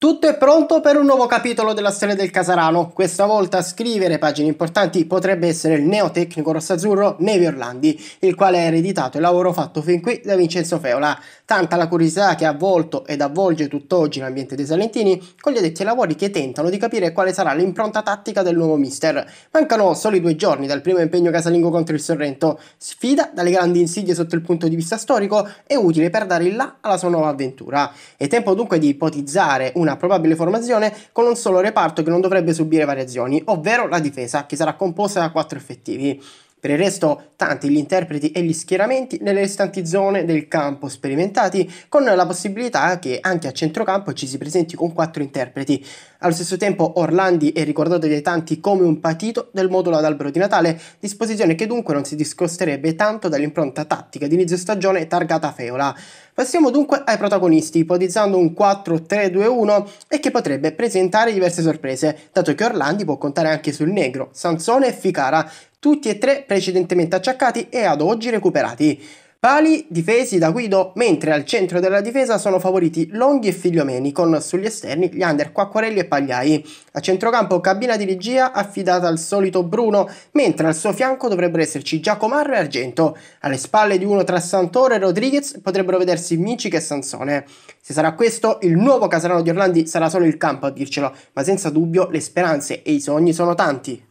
Tutto è pronto per un nuovo capitolo della storia del Casarano. Questa volta a scrivere pagine importanti potrebbe essere il neotecnico rossazzurro Nevi Orlandi, il quale ha ereditato il lavoro fatto fin qui da Vincenzo Feola. Tanta la curiosità che ha avvolto ed avvolge tutt'oggi l'ambiente dei Salentini con gli addetti ai lavori che tentano di capire quale sarà l'impronta tattica del nuovo mister. Mancano soli due giorni dal primo impegno casalingo contro il Sorrento, sfida dalle grandi insidie sotto il punto di vista storico e utile per dare il là alla sua nuova avventura. È tempo dunque di ipotizzare una una probabile formazione con un solo reparto che non dovrebbe subire variazioni, ovvero la difesa, che sarà composta da quattro effettivi. Per il resto, tanti gli interpreti e gli schieramenti nelle restanti zone del campo sperimentati, con la possibilità che anche a centrocampo ci si presenti con quattro interpreti. Allo stesso tempo, Orlandi è ricordato dai tanti come un patito del modulo ad albero di Natale, disposizione che dunque non si discosterebbe tanto dall'impronta tattica di inizio stagione targata Feola. Passiamo dunque ai protagonisti, ipotizzando un 4-3-2-1 e che potrebbe presentare diverse sorprese, dato che Orlandi può contare anche sul Negro, Sansone e Ficara, tutti e tre precedentemente acciaccati e ad oggi recuperati. Pali difesi da Guido, mentre al centro della difesa sono favoriti Longhi e Figliomeni, con sugli esterni gli under Quacquarelli e Pagliai. A centrocampo cabina di regia affidata al solito Bruno, mentre al suo fianco dovrebbero esserci Giacomarro e Argento. Alle spalle di uno tra Santoro e Rodriguez potrebbero vedersi Micic e Sansone. Se sarà questo, il nuovo Casarano di Orlandi sarà solo il campo a dircelo, ma senza dubbio le speranze e i sogni sono tanti.